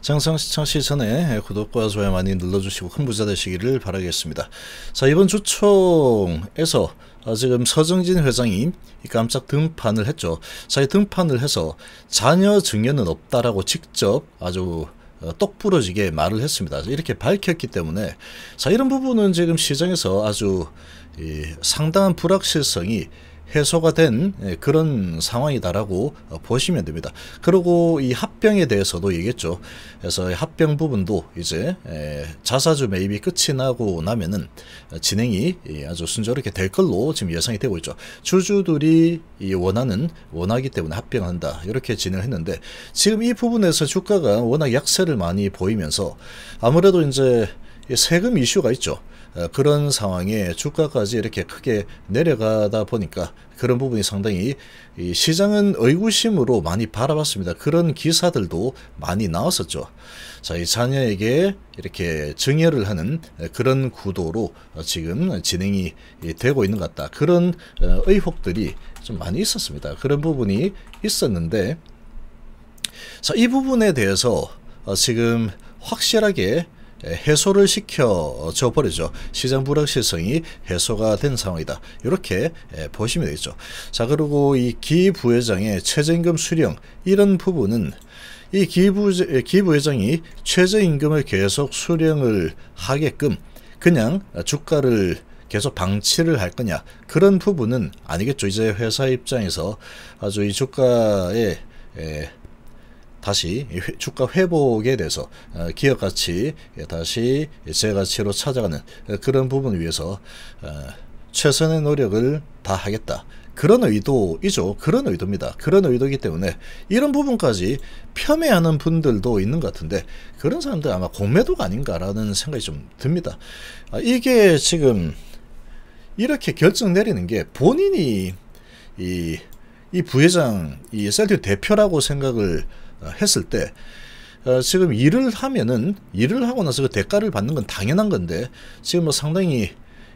장성 시청 시선에 구독과 좋아요 많이 눌러주시고 큰 부자 되시기를 바라겠습니다. 자 이번 주총에서 지금 서정진 회장이 깜짝 등판을 했죠. 자기 등판을 해서 자녀 증여는 없다라고 직접 아주 어, 똑 부러지게 말을 했습니다. 이렇게 밝혔기 때문에 자 이런 부분은 지금 시장에서 아주 상당한 불확실성이 해소가 된 예, 그런 상황이다라고 어, 보시면 됩니다. 그리고 이 합병에 대해서도 얘기했죠. 그래서 합병 부분도 이제 예, 자사주 매입이 끝이 나고 나면은 진행이 예, 아주 순조롭게 될 걸로 지금 예상이 되고 있죠. 주주들이 원하는 원하기 때문에 합병한다 이렇게 진행 했는데 지금 이 부분에서 주가가 워낙 약세를 많이 보이면서 아무래도 이제 세금 이슈가 있죠. 어, 그런 상황에 주가까지 이렇게 크게 내려가다 보니까 그런 부분이 상당히 시장은 의구심으로 많이 바라봤습니다. 그런 기사들도 많이 나왔었죠. 자, 이 자녀에게 이렇게 증여를 하는 어, 그런 구도로 어, 지금 진행이 되고 있는 것 같다. 그런 의혹들이 좀 많이 있었습니다. 그런 부분이 있었는데 자, 이 부분에 대해서 지금 확실하게 예, 해소를 시켜져 버리죠. 시장 불확실성이 해소가 된 상황이다. 이렇게 예, 보시면 되겠죠. 자 그리고 이기 부회장의 최저임금 수령 이런 부분은 이 기부, 예, 기부회장이 최저임금을 계속 수령을 하게끔 그냥 주가를 계속 방치를 할 거냐 그런 부분은 아니겠죠 이제 회사 입장에서 아주 이 주가의 에, 다시 주가 회복에 대해서 어, 기업가치 예, 다시 재가치로 찾아가는 어, 그런 부분 을 위해서 어, 최선의 노력을 다하겠다. 그런 의도이죠. 그런 의도입니다. 그런 의도이기 때문에 이런 부분까지 폄훼하는 분들도 있는 것 같은데 그런 사람들 아마 공매도가 아닌가라는 생각이 좀 듭니다. 아, 이게 지금 이렇게 결정 내리는 게 본인이 이, 이 부회장, 이 셀틱 대표라고 생각을 어, 했을 때 어, 지금 일을 하면은 일을 하고 나서 그 대가를 받는 건 당연한 건데 지금 뭐 상당히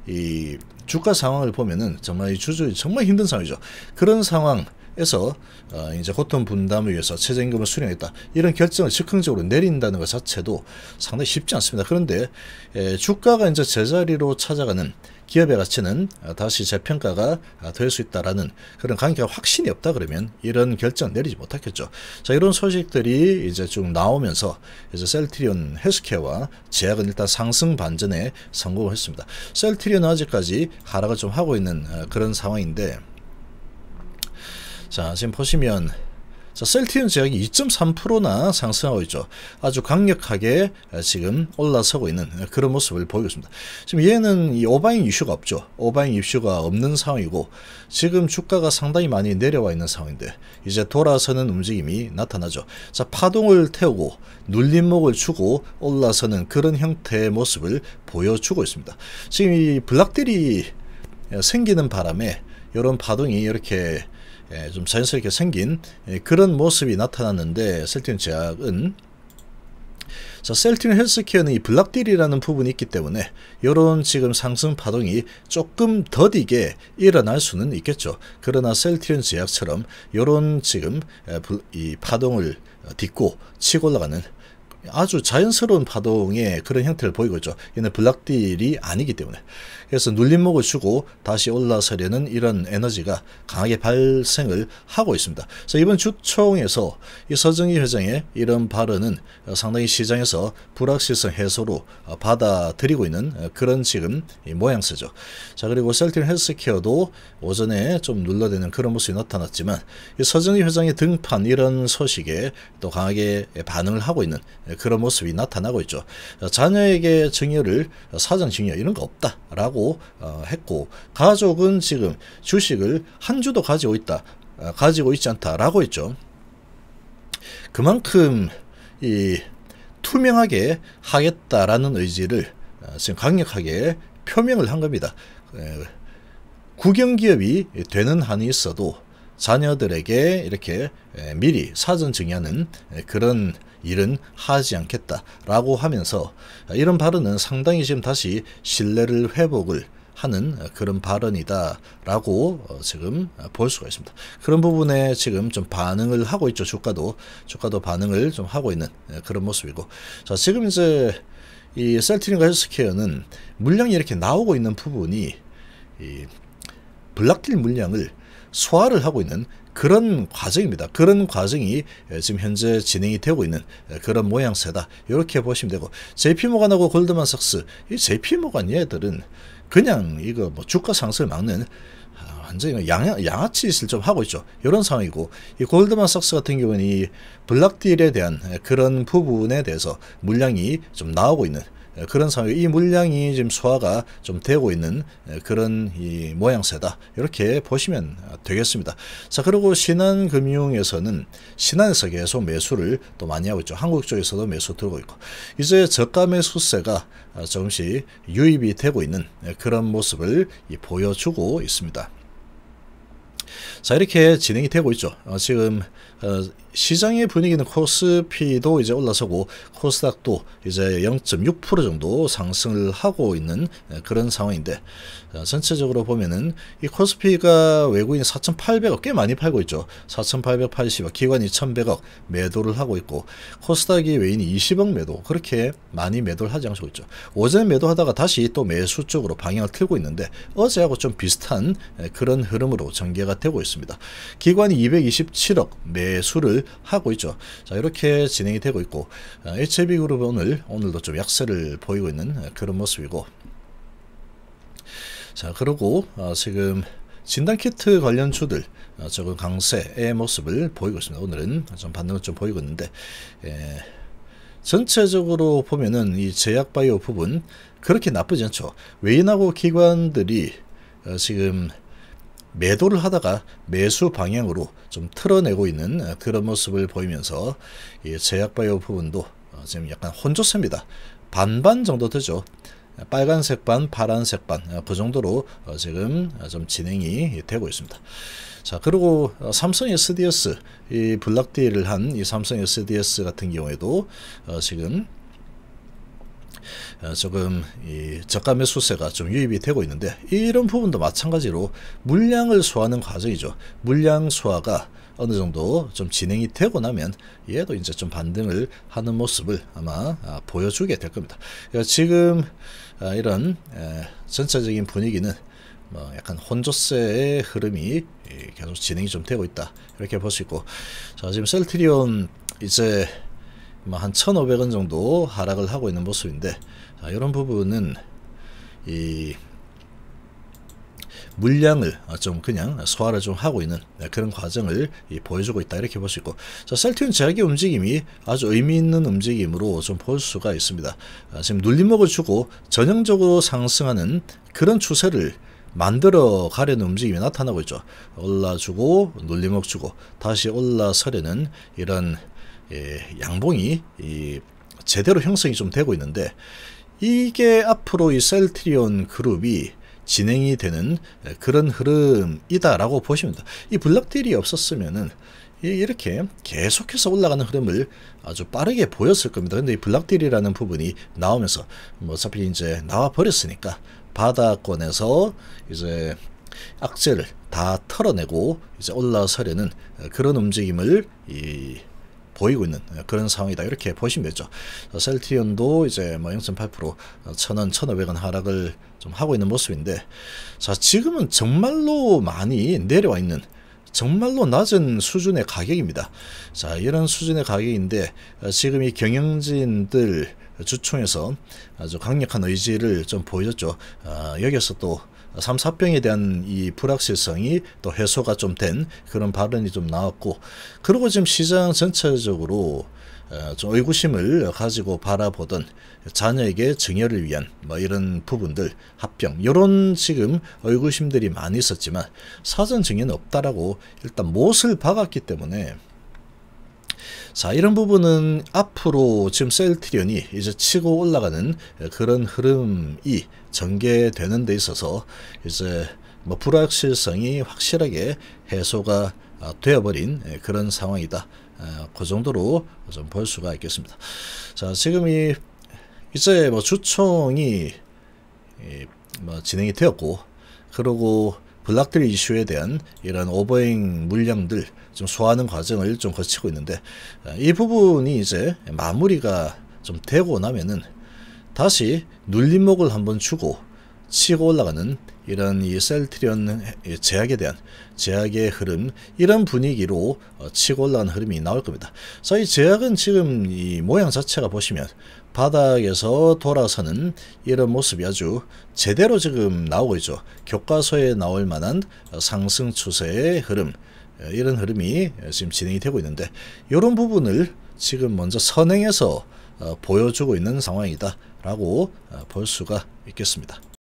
이 주가 상황을 보면은 정말 이 주주 정말 힘든 상황이죠. 그런 상황에서 어, 이제 고통 분담을 위해서 최저임금을 수령했다 이런 결정을 즉흥적으로 내린다는 것 자체도 상당히 쉽지 않습니다. 그런데 에, 주가가 이제 제자리로 찾아가는 기업의 가치는 다시 재평가가 될 수 있다라는 그런 강력한 확신이 없다 그러면 이런 결정 내리지 못하겠죠. 자 이런 소식들이 이제 쭉 나오면서 이제 셀트리온 헬스케어와 제약은 일단 상승 반전에 성공을 했습니다. 셀트리온은 아직까지 하락을 좀 하고 있는 그런 상황인데 자 지금 보시면 자, 셀티는 제약이 2.3%나 상승하고 있죠. 아주 강력하게 지금 올라서고 있는 그런 모습을 보이고 있습니다. 지금 얘는 이 오바잉 이슈가 없죠. 오바잉 이슈가 없는 상황이고 지금 주가가 상당히 많이 내려와 있는 상황인데 이제 돌아서는 움직임이 나타나죠. 자, 파동을 태우고 눌림목을 주고 올라서는 그런 형태의 모습을 보여주고 있습니다. 지금 이 블락들이 생기는 바람에 이런 파동이 이렇게 예, 좀 자연스럽게 생긴 예, 그런 모습이 나타났는데 셀티 제약은 자, 셀틴 헬스케어는 이 블락딜이라는 부분이 있기 때문에 이런 지금 상승 파동이 조금 더디게 일어날 수는 있겠죠. 그러나 셀티 제약처럼 이런 지금 예, 이 파동을 딛고 치고 올라가는 아주 자연스러운 파동의 그런 형태를 보이고 있죠. 얘는 블락딜이 아니기 때문에. 그래서 눌림목을 주고 다시 올라서려는 이런 에너지가 강하게 발생을 하고 있습니다. 그래서 이번 주총에서 이 서정희 회장의 이런 발언은 상당히 시장에서 불확실성 해소로 받아들이고 있는 그런 지금 모양새죠. 자 그리고 셀틴 헬스케어도 오전에 좀 눌러대는 그런 모습이 나타났지만 이 서정희 회장의 등판 이런 소식에 또 강하게 반응을 하고 있는 그런 모습이 나타나고 있죠. 자녀에게 증여를 사전 증여 이런 거 없다라고 하고 어, 했고 가족은 지금 주식을 한 주도 가지고 있다 어, 가지고 있지 않다라고 했죠. 그만큼 이 투명하게 하겠다라는 의지를 어, 지금 강력하게 표명을 한 겁니다. 국영기업이 되는 한이 있어도 자녀들에게 이렇게 미리 사전 증여하는 그런 일은 하지 않겠다라고 하면서 이런 발언은 상당히 지금 다시 신뢰를 회복을 하는 그런 발언이다라고 지금 볼 수가 있습니다. 그런 부분에 지금 좀 반응을 하고 있죠. 주가도 주가도 반응을 좀 하고 있는 그런 모습이고 자 지금 이제 이 셀트린과 헬스케어는 물량이 이렇게 나오고 있는 부분이 이 블락딜 물량을 소화를 하고 있는 그런 과정입니다. 그런 과정이 예, 지금 현재 진행이 되고 있는 예, 그런 모양새다. 이렇게 보시면 되고 JP 모간하고 골드만삭스 이 JP 모간 얘들은 그냥 이거 뭐 주가 상승을 막는 아, 완전히 뭐 양, 양아치 짓을 좀 하고 있죠. 이런 상황이고 이 골드만삭스 같은 경우는 이 블락딜에 대한 예, 그런 부분에 대해서 물량이 좀 나오고 있는 예, 그런 상황, 이 물량이 지금 소화가 좀 되고 있는 예, 그런 이 모양새다. 이렇게 보시면 되겠습니다. 자, 그리고 신한금융에서는 신한에서 계속 매수를 또 많이 하고 있죠. 한국 쪽에서도 매수 들고 있고 이제 저가 매수세가 조금씩 아, 유입이 되고 있는 예, 그런 모습을 보여주고 있습니다. 자 이렇게 진행이 되고 있죠. 어, 지금 어, 시장의 분위기는 코스피도 이제 올라서고 코스닥도 이제 0.6% 정도 상승을 하고 있는 어, 그런 상황인데 어, 전체적으로 보면은 이 코스피가 외국인 4,800억 꽤 많이 팔고 있죠. 4,880억 기관이 1,100억 매도를 하고 있고 코스닥이 외인이 20억 매도 그렇게 많이 매도를 하지 않고 있죠. 어제 매도하다가 다시 또 매수 쪽으로 방향을 틀고 있는데 어제하고 좀 비슷한 그런 흐름으로 전개가 되고 있습니다. 기관이 227억 매 매수를 하고 있죠. 자 이렇게 진행이 되고 있고 어, HB그룹은 오늘 오늘도 좀 약세를 보이고 있는 그런 모습이고 자 그리고 어, 지금 진단키트 관련주들 조금 어, 강세의 모습을 보이고 있습니다. 오늘은 좀 반등을 좀 보이고 있는데 예, 전체적으로 보면은 이 제약바이오 부분 그렇게 나쁘지 않죠. 외인하고 기관들이 지금 매도를 하다가 매수 방향으로 좀 틀어내고 있는 그런 모습을 보이면서 제약바이오 부분도 어, 지금 약간 혼조세입니다. 반반 정도 되죠. 빨간색 반, 파란색 반, 어, 그 정도로 어, 지금 좀 진행이 되고 있습니다. 자, 그리고 삼성 SDS, 이블락디를한이 삼성 SDS 같은 경우에도 지금 어, 조금 이 저가 매수세가 좀 유입이 되고 있는데 이런 부분도 마찬가지로 물량을 소화하는 과정이죠. 물량 소화가 어느 정도 좀 진행이 되고 나면 얘도 이제 좀 반등을 하는 모습을 아마 아, 보여주게 될 겁니다. 그러니까 지금 아, 이런 전체적인 분위기는 뭐 약간 혼조세의 흐름이 계속 진행이 좀 되고 있다 이렇게 볼 수 있고 자 지금 셀트리온 이제 뭐한 1500원 정도 하락을 하고 있는 모습인데 아, 이런 부분은 이 물량을 아, 좀 그냥 소화를 좀 하고 있는 그런 과정을 보여주고 있다 이렇게 볼 수 있고 자 셀트윈 제약의 움직임이 아주 의미 있는 움직임으로 좀 볼 수가 있습니다 아, 지금 눌림목을 주고 전형적으로 상승하는 그런 추세를 만들어 가려는 움직임이 나타나고 있죠 올라주고 눌림목 주고 다시 올라서려는 이런 예, 양봉이 제대로 형성이 좀 되고 있는데 이게 앞으로 이 셀트리온 그룹이 진행이 되는 그런 흐름이다라고 보십니다. 이 블락딜이 없었으면은 이렇게 계속해서 올라가는 흐름을 아주 빠르게 보였을 겁니다. 근데 이 블락딜이라는 부분이 나오면서 뭐 어차피 이제 나와 버렸으니까 바닥권에서 이제 악재를 다 털어내고 이제 올라서려는 그런 움직임을 이 보이고 있는 그런 상황이다 이렇게 보시면 되죠. 셀트리온도 이제 뭐0.8% 1원1 5 0원 하락을 좀 하고 있는 모습인데 자 지금은 정말로 많이 내려와 있는 정말로 낮은 수준의 가격입니다. 자 이런 수준의 가격인데 어, 지금 이 경영진들 주총에서 아주 강력한 의지를 좀 보여줬죠. 아, 어, 여기서 또 삼사병에 대한 이 불확실성이 또 해소가 좀 된 그런 발언이 좀 나왔고 그리고 지금 시장 전체적으로 어, 좀 의구심을 가지고 바라보던 자녀에게 증여를 위한 뭐 이런 부분들 합병 이런 지금 의구심들이 많이 있었지만 사전 증여는 없다라고 일단 못을 박았기 때문에 자 이런 부분은 앞으로 지금 셀트리온이 이제 치고 올라가는 그런 흐름이 전개되는 데 있어서 이제 뭐 불확실성이 확실하게 해소가 아, 되어버린 예, 그런 상황이다. 아, 그 정도로 좀 볼 수가 있겠습니다. 자, 지금 이 이제 뭐 주총이 뭐 진행이 되었고, 그리고 블락들 이슈에 대한 이런 오버행 물량들 좀 소화하는 과정을 좀 거치고 있는데 아, 이 부분이 이제 마무리가 좀 되고 나면은 다시 눌림목을 한번 주고 치고 올라가는 이런 이 셀트리온 제약에 대한 제약의 흐름 이런 분위기로 어, 치고 올라간 흐름이 나올 겁니다. 자, 이 제약은 지금 이 모양 자체가 보시면 바닥에서 돌아서는 이런 모습이 아주 제대로 지금 나오고 있죠. 교과서에 나올 만한 어, 상승 추세의 흐름 어, 이런 흐름이 지금 진행이 되고 있는데 이런 부분을 지금 먼저 선행해서 보여주고 있는 상황이다. 라고 어, 볼 수가 있겠습니다.